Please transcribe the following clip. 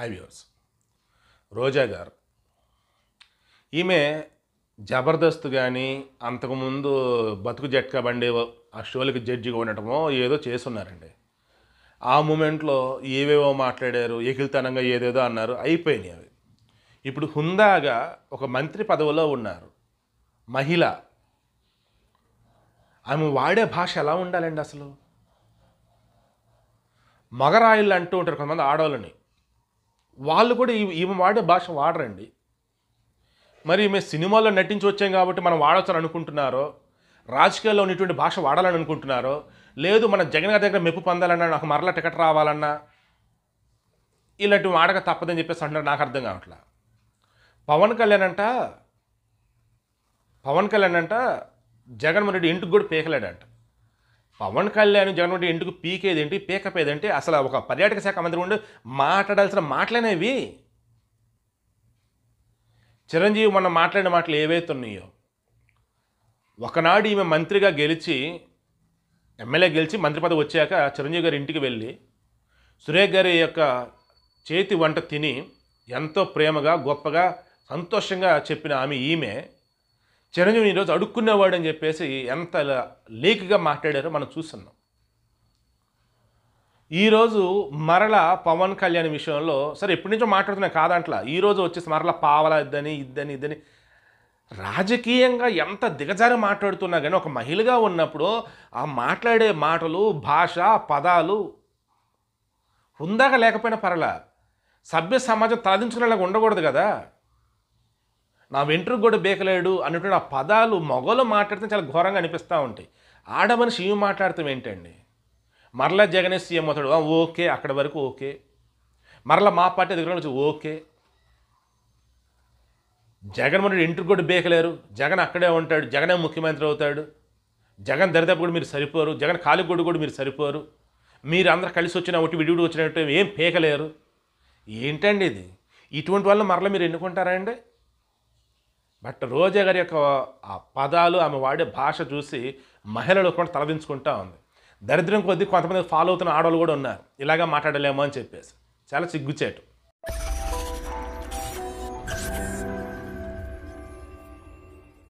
hi viewers రోజా గారు ఈమె జబర్దస్త్ కానీ అంతకుముందు బతుకు జట్కా బండి ఆ షోలకి జడ్జిగా ఉండటమో ఏదో చేస్తున్నారండి ఆ మూమెంట్లో ఏవేవో మాట్లాడారు ఏకిల్తనంగా ఏదేదో అన్నారు అయిపోయినాయి అవి ఇప్పుడు హుందాగా ఒక మంత్రి పదవిలో ఉన్నారు మహిళ ఆమె వాడే భాష ఎలా ఉండాలండి అసలు మగరాయిలు అంటూ ఉంటారు కొంతమంది ఆడవాళ్ళని వాళ్ళు కూడా ఈమె వాడే భాష వాడరండి మరి మేము సినిమాల్లో నటించి వచ్చాం కాబట్టి మనం వాడొచ్చని అనుకుంటున్నారో రాజకీయాల్లో ఉన్నటువంటి భాష వాడాలని అనుకుంటున్నారో లేదు మన జగన్ గారి దగ్గర మెప్పు పొందాలన్నా నాకు మరలా టికెట్ రావాలన్నా ఇలాంటివి వాడక తప్పదని చెప్పేసి అంటున్నారు నాకు అర్థం కావట్లా పవన్ కళ్యాణ్ అంట పవన్ కళ్యాణ్ అంట జగన్మోహన్ రెడ్డి ఇంటికి కూడా పేకలేడంట పవన్ కళ్యాణ్ జగన్ రెడ్డి ఎందుకు పీకేది ఏంటి పీకపేది ఏంటి అసలు ఒక పర్యాటక శాఖ మంత్రి ఉండి మాట్లాడాల్సిన మాటలేనేవి చిరంజీవి మొన్న మాట్లాడిన మాటలు ఏవైతే ఉన్నాయో ఒకనాడు ఈమె మంత్రిగా గెలిచి ఎమ్మెల్యే గెలిచి మంత్రి పదవి వచ్చాక చిరంజీవి గారి ఇంటికి వెళ్ళి సురేష్ గారి యొక్క చేతి వంట తిని ఎంతో ప్రేమగా గొప్పగా సంతోషంగా చెప్పిన ఆమె ఈమె చిరంజీవి ఈరోజు అడుక్కునేవాడు అని చెప్పేసి ఎంత లీక్గా మాట్లాడారో మనం చూస్తున్నాం ఈరోజు మరల పవన్ కళ్యాణ్ విషయంలో సరే ఎప్పటి నుంచో మాట్లాడుతున్నాం కాదంట్లా ఈరోజు వచ్చేసి మరల పావల ఇద్దని ఇద్దని ఇద్దని రాజకీయంగా ఎంత దిగజారి మాట్లాడుతున్నా కానీ ఒక మహిళగా ఉన్నప్పుడు ఆ మాట్లాడే మాటలు భాష పదాలు హుందాగా లేకపోయినా పర్లా సభ్య సమాజం తలదించుకునేలాగా ఉండకూడదు కదా నా వెంట్రుకు కూడా బేకలేడు అన్నటువంటి ఆ పదాలు మొగలు మాట్లాడితే చాలా ఘోరంగా అనిపిస్తూ ఉంటాయి ఆడమనిషి ఏం మాట్లాడతాం ఏంటండి మరలా జగనేష్ సీఎం అవుతాడు ఓకే అక్కడ వరకు ఓకే మరలా మా పార్టీ దగ్గర నుంచి ఓకే జగన్మోహన్ రెడ్డి ఇంటికి కూడా బేకలేరు జగన్ అక్కడే ఉంటాడు జగనే ముఖ్యమంత్రి అవుతాడు జగన్ దరిదాపు కూడా మీరు సరిపోరు జగన్ కాలిగొడ్డు కూడా మీరు సరిపోరు మీరు అందరూ కలిసి వచ్చిన ఒకటి విడివిడి వచ్చినట్టు ఏం పేకలేరు ఏంటండి ఇది ఇటువంటి వల్ల మరలా మీరు ఎన్నుకుంటారా అండి బట్ రోజా గారి యొక్క ఆ పదాలు ఆమె వాడే భాష చూసి మహిళలు కూడా తలదించుకుంటా ఉంది దరిద్రం కొద్దీ కొంతమంది ఫాలో అవుతున్న ఆడవాళ్ళు కూడా ఉన్నారు ఇలాగా మాట్లాడలేమో అని చెప్పేసి చాలా సిగ్గుచేటు